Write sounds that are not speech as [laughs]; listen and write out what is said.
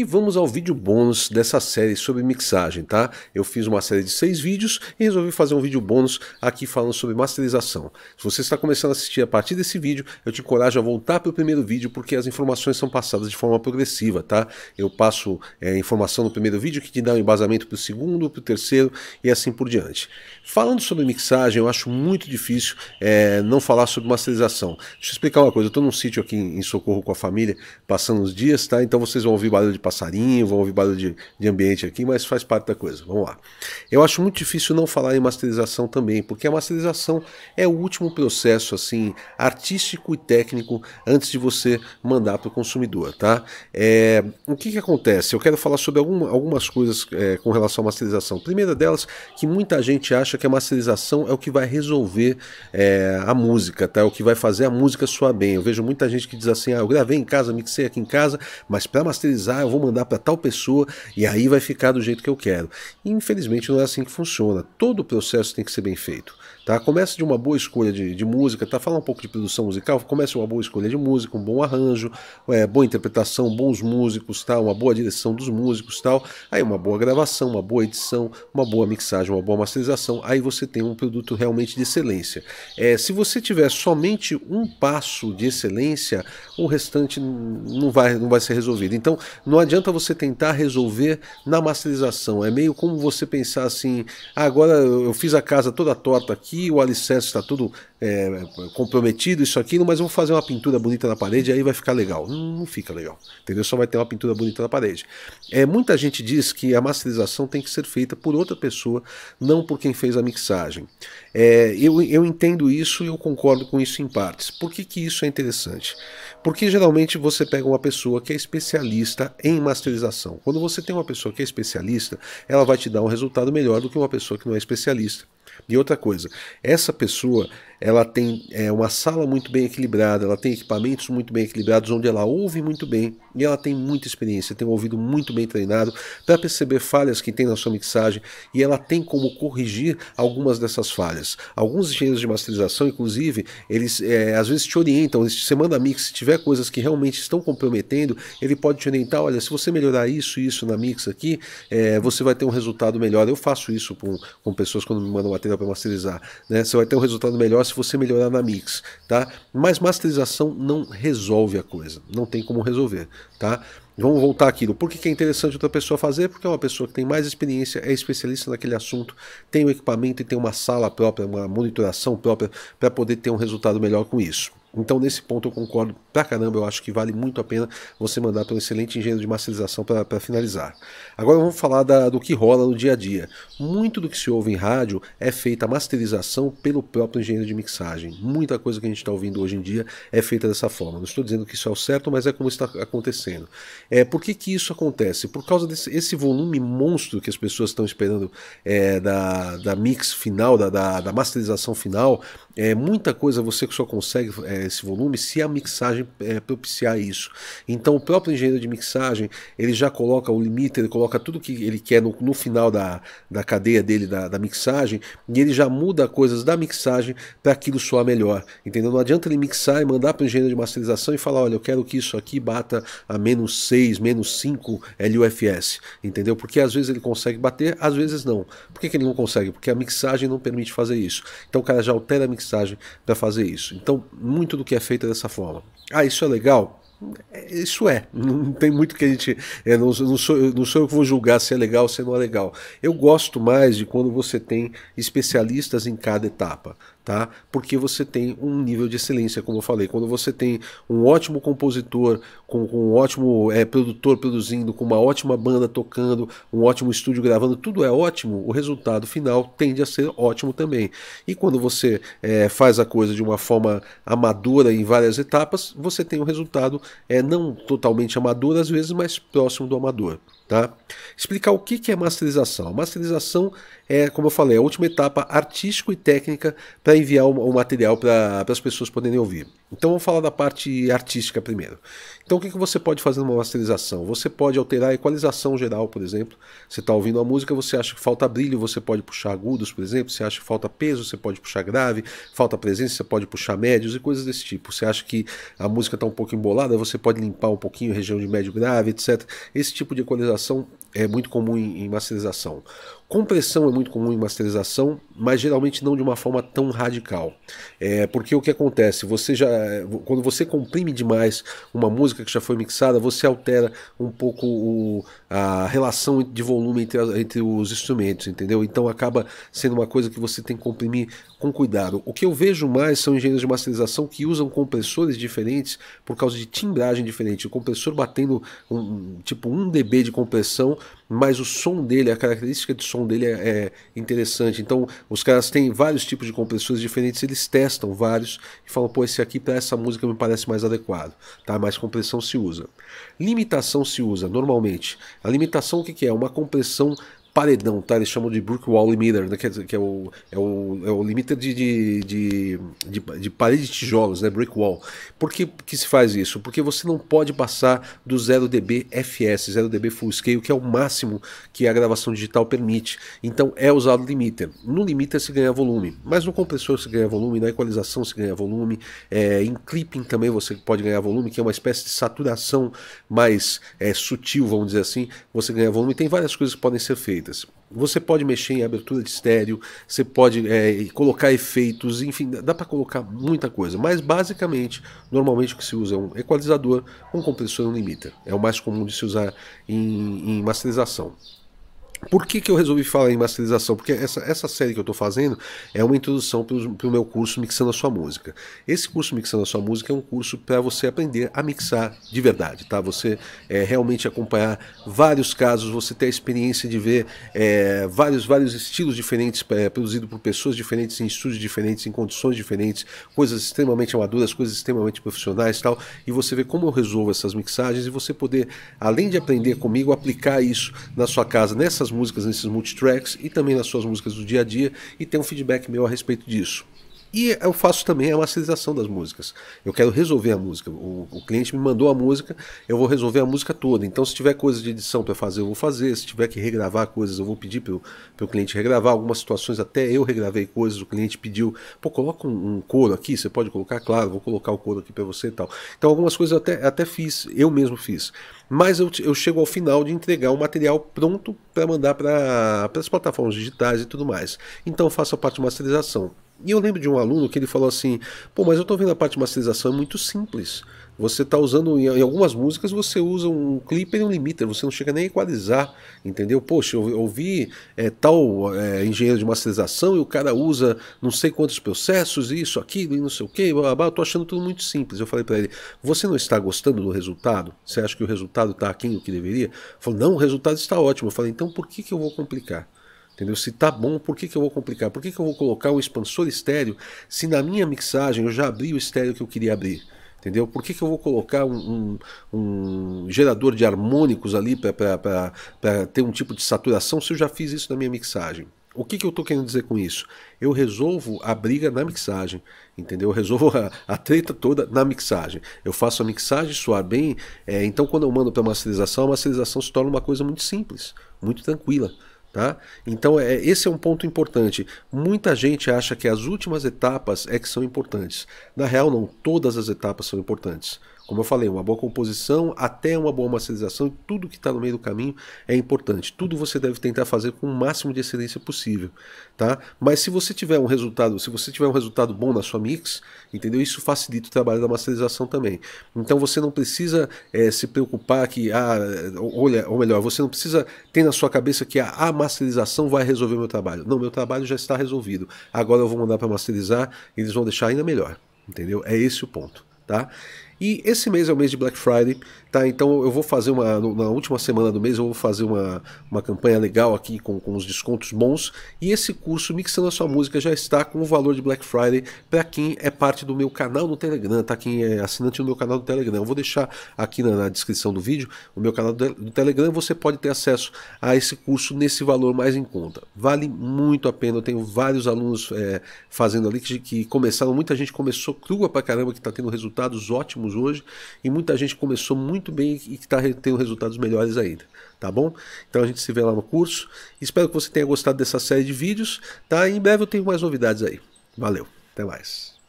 E vamos ao vídeo bônus dessa série sobre mixagem, tá? Eu fiz uma série de seis vídeos e resolvi fazer um vídeo bônus aqui falando sobre masterização. Se você está começando a assistir a partir desse vídeo, eu te encorajo a voltar para o primeiro vídeo porque as informações são passadas de forma progressiva, tá? Eu passo é, informação no primeiro vídeo que te dá um embasamento para o segundo, para o terceiro e assim por diante. Falando sobre mixagem, eu acho muito difícil é, não falar sobre masterização. Deixa eu explicar uma coisa. Eu estou num sítio aqui em Socorro com a família, passando os dias, tá? Então vocês vão ouvir barulho de passarinho, vão ouvir barulho de, de ambiente aqui, mas faz parte da coisa. Vamos lá. Eu acho muito difícil não falar em masterização também, porque a masterização é o último processo assim artístico e técnico antes de você mandar para o consumidor, tá? É, o que, que acontece? Eu quero falar sobre algumas coisas é, com relação à masterização. primeira delas, que muita gente acha que a masterização é o que vai resolver é, a música, tá? É o que vai fazer a música soar bem. Eu vejo muita gente que diz assim: ah, eu gravei em casa, mixei aqui em casa, mas para masterizar eu vou mandar para tal pessoa e aí vai ficar do jeito que eu quero. E, infelizmente não é assim que funciona. Todo o processo tem que ser bem feito. Tá? Começa de uma boa escolha de, de música, tá? fala um pouco de produção musical, Começa uma boa escolha de música, um bom arranjo, é, boa interpretação, bons músicos, tá? uma boa direção dos músicos, tal. aí uma boa gravação, uma boa edição, uma boa mixagem, uma boa masterização, aí você tem um produto realmente de excelência. É, se você tiver somente um passo de excelência, o restante não vai, não vai ser resolvido. Então não adianta você tentar resolver na masterização, é meio como você pensar assim, ah, agora eu fiz a casa toda torta aqui, aqui, o alicerce está tudo é, comprometido, isso aqui, mas vou fazer uma pintura bonita na parede, aí vai ficar legal. Hum, não fica legal, entendeu? Só vai ter uma pintura bonita na parede. É, muita gente diz que a masterização tem que ser feita por outra pessoa, não por quem fez a mixagem. É, eu, eu entendo isso e eu concordo com isso em partes. Por que, que isso é interessante? Porque geralmente você pega uma pessoa que é especialista em masterização. Quando você tem uma pessoa que é especialista, ela vai te dar um resultado melhor do que uma pessoa que não é especialista. E outra coisa, essa pessoa ela tem é, uma sala muito bem equilibrada, ela tem equipamentos muito bem equilibrados, onde ela ouve muito bem e ela tem muita experiência, tem um ouvido muito bem treinado para perceber falhas que tem na sua mixagem e ela tem como corrigir algumas dessas falhas. Alguns engenheiros de masterização, inclusive, eles é, às vezes te orientam, eles te mandam mix, se tiver coisas que realmente estão comprometendo, ele pode te orientar, olha, se você melhorar isso e isso na mix aqui, é, você vai ter um resultado melhor. Eu faço isso com, com pessoas quando me mandam material para masterizar, né? Você vai ter um resultado melhor se você melhorar na mix, tá? Mas masterização não resolve a coisa, não tem como resolver, tá? Vamos voltar aqui. Por que é interessante outra pessoa fazer? Porque é uma pessoa que tem mais experiência, é especialista naquele assunto, tem o equipamento e tem uma sala própria, uma monitoração própria para poder ter um resultado melhor com isso. Então, nesse ponto, eu concordo pra caramba. Eu acho que vale muito a pena você mandar para um excelente engenheiro de masterização para finalizar. Agora vamos falar da, do que rola no dia a dia. Muito do que se ouve em rádio é feita a masterização pelo próprio engenheiro de mixagem. Muita coisa que a gente está ouvindo hoje em dia é feita dessa forma. Não estou dizendo que isso é o certo, mas é como está acontecendo. É, por que, que isso acontece? Por causa desse esse volume monstro que as pessoas estão esperando é, da, da mix final, da, da, da masterização final, é, muita coisa você que só consegue é, esse volume se a mixagem é, propiciar isso. Então o próprio engenheiro de mixagem ele já coloca o limite, ele coloca tudo que ele quer no, no final da, da cadeia dele da, da mixagem e ele já muda coisas da mixagem para aquilo soar melhor. Entendeu? Não adianta ele mixar e mandar para o engenheiro de masterização e falar, olha, eu quero que isso aqui bata a menos 6, menos 5 LUFS. Entendeu? Porque às vezes ele consegue bater, às vezes não. Por que, que ele não consegue? Porque a mixagem não permite fazer isso. Então o cara já altera a mixagem mixagem para fazer isso. Então, muito do que é feito é dessa forma. Ah, isso é legal? É, isso é, [laughs] não tem muito que a gente. É, não, não, sou, não sou eu que vou julgar se é legal ou se não é legal. Eu gosto mais de quando você tem especialistas em cada etapa tá? Porque você tem um nível de excelência, como eu falei. Quando você tem um ótimo compositor, com, com um ótimo é, produtor produzindo, com uma ótima banda tocando, um ótimo estúdio gravando, tudo é ótimo, o resultado final tende a ser ótimo também. E quando você é, faz a coisa de uma forma amadora em várias etapas, você tem um resultado é, não totalmente amador às vezes, mas próximo do amador. Tá? Explicar o que é masterização. A masterização é, como eu falei, a última etapa artístico e técnica para enviar o material para as pessoas poderem ouvir. Então vamos falar da parte artística primeiro. Então o que, que você pode fazer numa masterização? Você pode alterar a equalização geral, por exemplo. Você está ouvindo a música, você acha que falta brilho, você pode puxar agudos, por exemplo. Você acha que falta peso, você pode puxar grave. Falta presença, você pode puxar médios e coisas desse tipo. Você acha que a música está um pouco embolada, você pode limpar um pouquinho a região de médio grave, etc. Esse tipo de equalização situação é muito comum em, em masterização. Compressão é muito comum em masterização, mas geralmente não de uma forma tão radical. É, porque o que acontece? Você já, quando você comprime demais uma música que já foi mixada, você altera um pouco o, a relação de volume entre, entre os instrumentos, entendeu? Então acaba sendo uma coisa que você tem que comprimir com cuidado. O que eu vejo mais são engenheiros de masterização que usam compressores diferentes por causa de timbragem diferente. O compressor batendo um, tipo 1 dB de compressão mas o som dele, a característica de som dele é, é interessante. Então, os caras têm vários tipos de compressores diferentes, eles testam vários e falam, pô, esse aqui para essa música me parece mais adequado, tá? Mais compressão se usa. Limitação se usa normalmente. A limitação o que, que é? Uma compressão paredão, tá? Eles chamam de brick wall limiter, né? que é o, é o, é o limiter de, de, de, de, de parede de tijolos, né? Brick wall. Por que, que se faz isso? Porque você não pode passar do 0 dB FS, 0 dB full scale, que é o máximo que a gravação digital permite. Então é usado limiter. No limiter se ganha volume, mas no compressor se ganha volume, na equalização se ganha volume, é, em clipping também você pode ganhar volume, que é uma espécie de saturação mais é, sutil, vamos dizer assim, você ganha volume. Tem várias coisas que podem ser feitas feitas. Você pode mexer em abertura de estéreo, você pode é, colocar efeitos, enfim, dá para colocar muita coisa. Mas basicamente, normalmente o que se usa é um equalizador um compressor e um limiter. É o mais comum de se usar em, em masterização. Por que, que eu resolvi falar em masterização? Porque essa, essa série que eu estou fazendo é uma introdução para o meu curso Mixando a Sua Música. Esse curso Mixando a Sua Música é um curso para você aprender a mixar de verdade, tá? Você é, realmente acompanhar vários casos, você ter a experiência de ver é, vários, vários estilos diferentes é, produzidos por pessoas diferentes, em estúdios diferentes, em condições diferentes, coisas extremamente amadoras, coisas extremamente profissionais e tal. E você ver como eu resolvo essas mixagens e você poder, além de aprender comigo, aplicar isso na sua casa, nessas músicas nesses multitracks e também nas suas músicas do dia a dia e ter um feedback meu a respeito disso. E eu faço também a masterização das músicas. Eu quero resolver a música. O, o, cliente me mandou a música, eu vou resolver a música toda. Então, se tiver coisa de edição para fazer, eu vou fazer. Se tiver que regravar coisas, eu vou pedir para o cliente regravar. Algumas situações até eu regravei coisas, o cliente pediu, pô, coloca um, um coro aqui, você pode colocar, claro, vou colocar o coro aqui para você e tal. Então, algumas coisas eu até, até fiz, eu mesmo fiz. Mas eu, eu chego ao final de entregar o material pronto para mandar para as plataformas digitais e tudo mais. Então, faço a parte de masterização. E eu lembro de um aluno que ele falou assim: pô, mas eu estou vendo a parte de masterização é muito simples. Você está usando, em algumas músicas, você usa um clipper e um limiter, você não chega nem a equalizar, entendeu? Poxa, eu ouvi é, eh, tal é, engenheiro de masterização e o cara usa não sei quantos processos, isso, aquilo e não sei o quê blá, blá, blá, eu tô achando tudo muito simples. Eu falei para ele: você não está gostando do resultado? Você acha que o resultado está aquém do que deveria? Ele falou: não, o resultado está ótimo. Eu falei: então por que, que eu vou complicar? Entendeu? Se tá bom, por que, que eu vou complicar? Por que, que eu vou colocar o expansor estéreo se na minha mixagem eu já abri o estéreo que eu queria abrir? Entendeu? Por que, que eu vou colocar um, um, um gerador de harmônicos ali para ter um tipo de saturação se eu já fiz isso na minha mixagem? O que, que eu estou querendo dizer com isso? Eu resolvo a briga na mixagem, entendeu? Eu resolvo a, a treta toda na mixagem. Eu faço a mixagem soar bem, é, então quando eu mando para a masterização, a masterização se torna uma coisa muito simples, muito tranquila. Tá? Então é, esse é um ponto importante. Muita gente acha que as últimas etapas é que são importantes. Na real, não, todas as etapas são importantes. Como eu falei, uma boa composição até uma boa masterização, tudo que está no meio do caminho é importante. Tudo você deve tentar fazer com o máximo de excelência possível, tá? Mas se você tiver um resultado, se você tiver um resultado bom na sua mix, entendeu? Isso facilita o trabalho da masterização também. Então você não precisa é, se preocupar que ah, olha, ou melhor, você não precisa ter na sua cabeça que a, a masterização vai resolver meu trabalho. Não, meu trabalho já está resolvido. Agora eu vou mandar para masterizar, eles vão deixar ainda melhor, entendeu? É esse o ponto, tá? E esse mês é o mês de Black Friday, tá? Então eu vou fazer uma. Na última semana do mês eu vou fazer uma, uma campanha legal aqui com, com os descontos bons. E esse curso Mixando a Sua Música já está com o valor de Black Friday para quem é parte do meu canal no Telegram, tá? Quem é assinante do meu canal do Telegram. Eu vou deixar aqui na, na descrição do vídeo o meu canal do, Telegram. Você pode ter acesso a esse curso nesse valor mais em conta. Vale muito a pena. Eu tenho vários alunos é, fazendo ali que, que começaram. Muita gente começou crua pra caramba, que tá tendo resultados ótimos temos hoje, e muita gente começou muito bem e que tá, tendo resultados melhores ainda, tá bom? Então a gente se vê lá no curso. Espero que você tenha gostado dessa série de vídeos, tá? E em breve eu tenho mais novidades aí. Valeu, até mais.